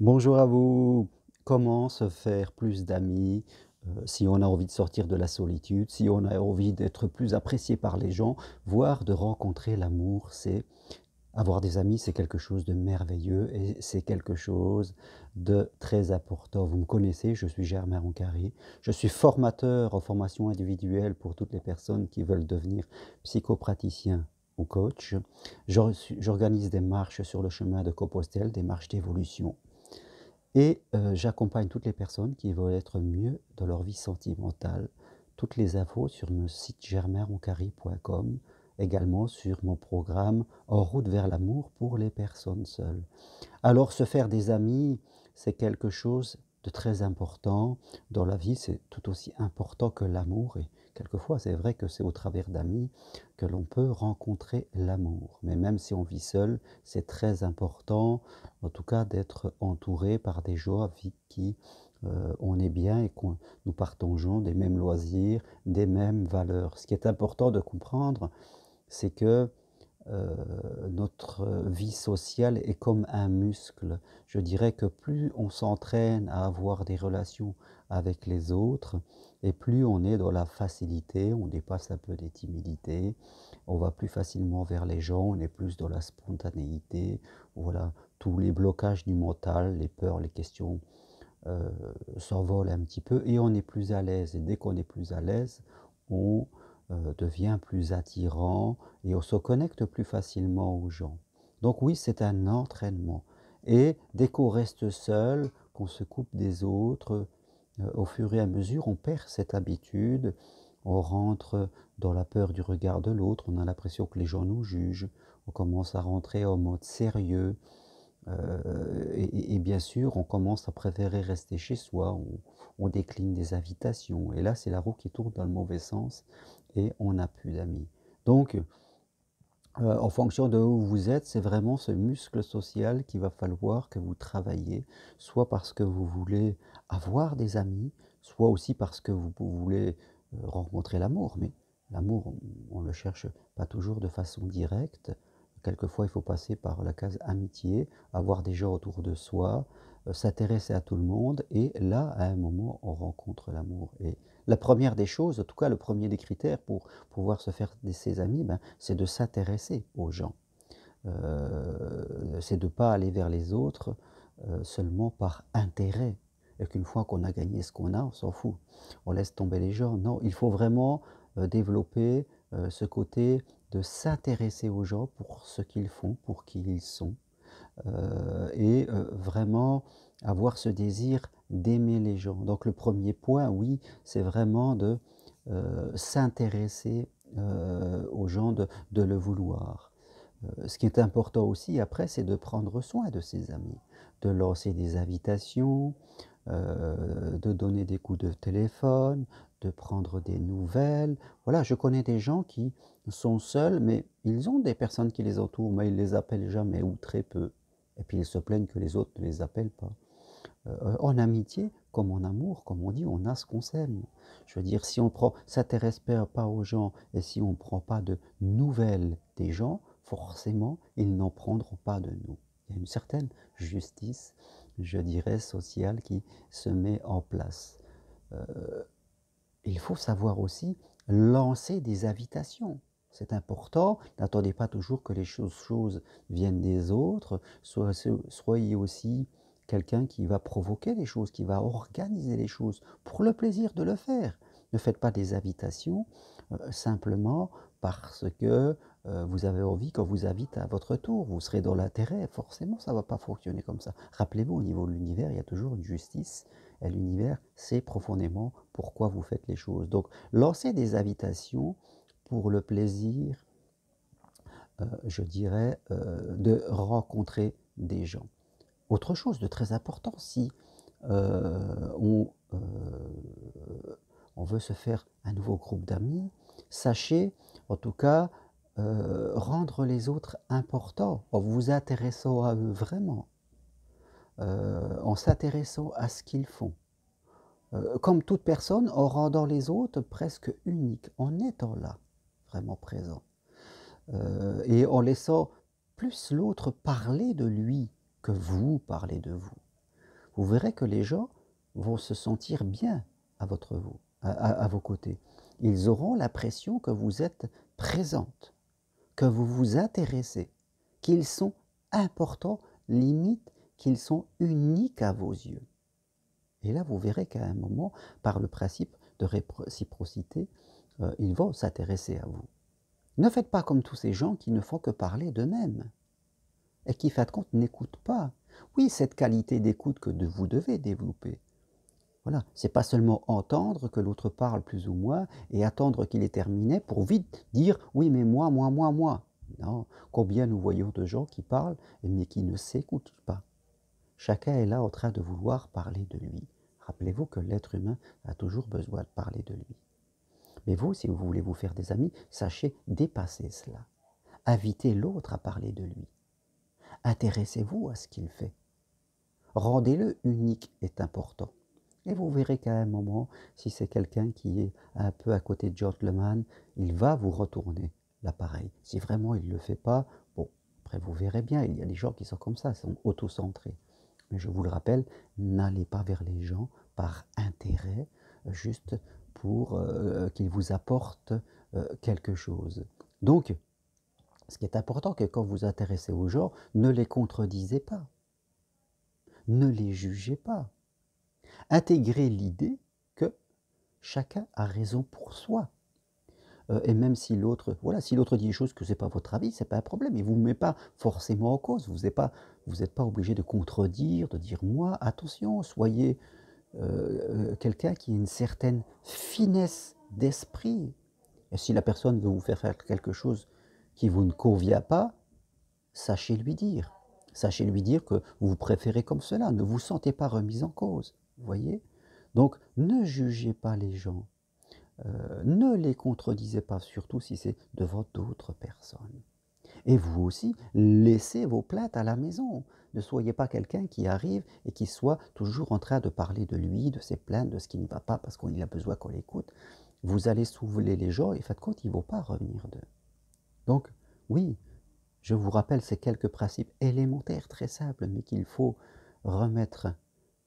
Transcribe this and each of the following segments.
Bonjour à vous. Comment se faire plus d'amis euh, si on a envie de sortir de la solitude, si on a envie d'être plus apprécié par les gens, voire de rencontrer l'amour, c'est avoir des amis, c'est quelque chose de merveilleux et c'est quelque chose de très important. Vous me connaissez, je suis Germain Roncari, je suis formateur en formation individuelle pour toutes les personnes qui veulent devenir psychopraticien ou coach. J'organise des marches sur le chemin de Compostelle, des marches d'évolution. Et euh, j'accompagne toutes les personnes qui veulent être mieux dans leur vie sentimentale. Toutes les infos sur mon site germeroncari.com, également sur mon programme En route vers l'amour pour les personnes seules. Alors se faire des amis, c'est quelque chose de très important dans la vie, c'est tout aussi important que l'amour. Et Quelquefois, c'est vrai que c'est au travers d'amis que l'on peut rencontrer l'amour. Mais même si on vit seul, c'est très important, en tout cas, d'être entouré par des gens avec qui euh, on est bien et que nous partageons des mêmes loisirs, des mêmes valeurs. Ce qui est important de comprendre, c'est que euh, notre vie sociale est comme un muscle. Je dirais que plus on s'entraîne à avoir des relations avec les autres, et plus on est dans la facilité, on dépasse un peu des timidités, on va plus facilement vers les gens, on est plus dans la spontanéité, voilà, tous les blocages du mental, les peurs, les questions euh, s'envolent un petit peu, et on est plus à l'aise. Et dès qu'on est plus à l'aise, on euh, devient plus attirant et on se connecte plus facilement aux gens. Donc oui, c'est un entraînement. Et dès qu'on reste seul, qu'on se coupe des autres, euh, au fur et à mesure, on perd cette habitude, on rentre dans la peur du regard de l'autre, on a l'impression que les gens nous jugent, on commence à rentrer en mode sérieux, euh, et, bien sûr, on commence à préférer rester chez soi, on, décline des invitations. Et là, c'est la roue qui tourne dans le mauvais sens et on n'a plus d'amis. Donc, euh, en fonction de où vous êtes, c'est vraiment ce muscle social qu'il va falloir que vous travaillez, soit parce que vous voulez avoir des amis, soit aussi parce que vous, voulez euh, rencontrer l'amour. Mais l'amour, on, ne le cherche pas toujours de façon directe. Quelquefois, il faut passer par la case amitié, avoir des gens autour de soi, euh, s'intéresser à tout le monde. Et là, à un moment, on rencontre l'amour. Et la première des choses, en tout cas, le premier des critères pour pouvoir se faire de ses amis, ben, c'est de s'intéresser aux gens. Euh, c'est de ne pas aller vers les autres euh, seulement par intérêt. Et qu'une fois qu'on a gagné ce qu'on a, on s'en fout. On laisse tomber les gens. Non, il faut vraiment développer euh, ce côté de s'intéresser aux gens pour ce qu'ils font, pour qui ils sont, euh, et euh, vraiment avoir ce désir d'aimer les gens. Donc le premier point, oui, c'est vraiment de s'intéresser aux gens, de, le vouloir. Ce qui est important aussi après, c'est de prendre soin de ses amis, de lancer des invitations, de donner des coups de téléphone, de prendre des nouvelles. Voilà, je connais des gens qui sont seuls, mais ils ont des personnes qui les entourent, mais ils les appellent jamais ou très peu. Et puis ils se plaignent que les autres ne les appellent pas. Euh, en amitié, comme en amour, comme on dit, on a ce qu'on s'aime. Je veux dire, si on ne s'intéresse pas aux gens et si on ne prend pas de nouvelles des gens, forcément, ils n'en prendront pas de nous. Il y a une certaine justice, je dirais, sociale qui se met en place. Euh, il faut savoir aussi lancer des invitations. C'est important. N'attendez pas toujours que les choses, viennent des autres. Soyez aussi quelqu'un qui va provoquer les choses, qui va organiser les choses pour le plaisir de le faire. Ne faites pas des invitations euh, simplement parce que euh, vous avez envie qu'on vous invite à votre tour. Vous serez dans l'intérêt. Forcément, ça ne va pas fonctionner comme ça. Rappelez-vous, au niveau de l'univers, il y a toujours une justice l'univers sait profondément pourquoi vous faites les choses. Donc, lancer des invitations pour le plaisir, euh, je dirais, euh, de rencontrer des gens. Autre chose de très important, si euh, on, on, veut se faire un nouveau groupe d'amis, sachez en tout cas rendre les autres importants en vous intéressant à eux vraiment. Euh, en s'intéressant à ce qu'ils font. Euh, comme toute personne, en rendant les autres presque uniques, en étant là, vraiment présent. Euh, et en laissant plus l'autre parler de lui que vous parler de vous. Vous verrez que les gens vont se sentir bien à, votre, à, à, vos côtés. Ils auront l'impression que vous êtes présente, que vous vous intéressez, qu'ils sont importants, limite qu'ils sont uniques à vos yeux. Et là, vous verrez qu'à un moment, par le principe de réciprocité, euh, ils vont s'intéresser à vous. Ne faites pas comme tous ces gens qui ne font que parler d'eux-mêmes et qui, fait compte, n'écoutent pas. Oui, cette qualité d'écoute que de vous devez développer. Voilà, c'est pas seulement entendre que l'autre parle plus ou moins et attendre qu'il ait terminé pour vite dire oui, mais moi, moi, moi, moi. Non, combien nous voyons de gens qui parlent mais qui ne s'écoutent pas. Chacun est là en train de vouloir parler de lui. Rappelez-vous que l'être humain a toujours besoin de parler de lui. Mais vous, si vous voulez vous faire des amis, sachez dépasser cela. Invitez l'autre à parler de lui. Intéressez-vous à ce qu'il fait. Rendez-le unique est important. Et vous verrez qu'à un moment, si c'est quelqu'un qui est un peu à côté de gentleman, il va vous retourner l'appareil. Si vraiment il ne le fait pas, bon, après vous verrez bien, il y a des gens qui sont comme ça, sont autocentrés je vous le rappelle, n'allez pas vers les gens par intérêt, juste pour euh, qu'ils vous apportent euh, quelque chose. Donc, ce qui est important, que quand vous vous intéressez aux gens, ne les contredisez pas, ne les jugez pas. Intégrez l'idée que chacun a raison pour soi. Euh, et même si l'autre, voilà, si l'autre dit des choses que ce n'est pas votre avis, ce n'est pas un problème. Il ne vous met pas forcément en cause. Vous n'êtes pas vous n'êtes pas obligé de contredire, de dire moi, attention, soyez euh, euh, quelqu'un qui a une certaine finesse d'esprit. Et si la personne veut vous faire faire quelque chose qui vous ne convient pas, sachez lui dire. Sachez lui dire que vous préférez comme cela. Ne vous sentez pas remis en cause. Vous voyez Donc, ne jugez pas les gens. Euh, ne les contredisez pas, surtout si c'est devant d'autres personnes. Et vous aussi, laissez vos plaintes à la maison. Ne soyez pas quelqu'un qui arrive et qui soit toujours en train de parler de lui, de ses plaintes, de ce qui ne va pas parce qu'il a besoin qu'on l'écoute. Vous allez souveler les gens et faites compte, il ne vont pas revenir d'eux. Donc, oui, je vous rappelle ces quelques principes élémentaires, très simples, mais qu'il faut remettre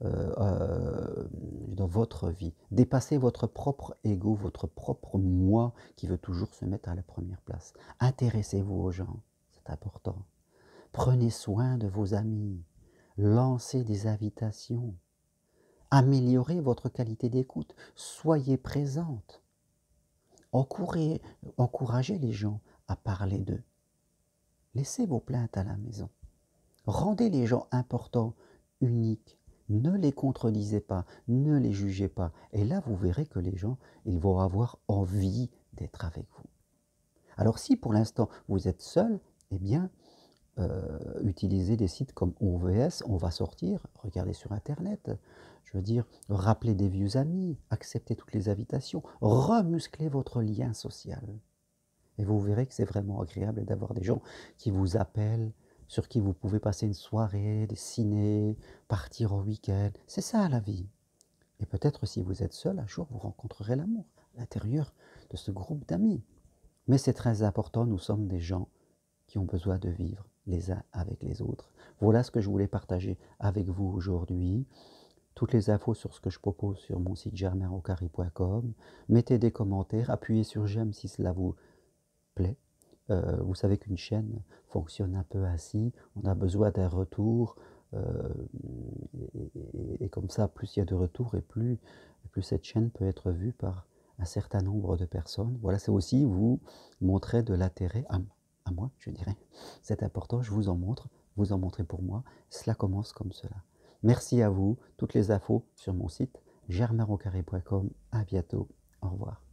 euh, euh, dans votre vie. Dépassez votre propre ego, votre propre moi qui veut toujours se mettre à la première place. Intéressez-vous aux gens, c'est important. Prenez soin de vos amis. Lancez des invitations. Améliorez votre qualité d'écoute. Soyez présente. encouragez les gens à parler d'eux. Laissez vos plaintes à la maison. Rendez les gens importants, uniques, ne les contredisez pas, ne les jugez pas. Et là, vous verrez que les gens, ils vont avoir envie d'être avec vous. Alors si pour l'instant vous êtes seul, eh bien, euh, utilisez des sites comme OVS, on va sortir, regardez sur Internet, je veux dire, rappelez des vieux amis, acceptez toutes les invitations, remusclez votre lien social. Et vous verrez que c'est vraiment agréable d'avoir des gens qui vous appellent, sur qui vous pouvez passer une soirée, dessiner, partir au week-end. C'est ça la vie. Et peut-être si vous êtes seul, un jour vous rencontrerez l'amour à l'intérieur de ce groupe d'amis. Mais c'est très important, nous sommes des gens qui ont besoin de vivre les uns avec les autres. Voilà ce que je voulais partager avec vous aujourd'hui. Toutes les infos sur ce que je propose sur mon site germainrocari.com. Mettez des commentaires, appuyez sur j'aime si cela vous plaît. Euh, vous savez qu'une chaîne fonctionne un peu ainsi, on a besoin d'un retour, euh, et, comme ça, plus il y a de retours, et plus, cette chaîne peut être vue par un certain nombre de personnes. Voilà, c'est aussi vous montrer de l'intérêt à, moi, je dirais. C'est important, je vous en montre, vous en montrez pour moi. Cela commence comme cela. Merci à vous, toutes les infos sur mon site germainrocaré.com. À bientôt, au revoir.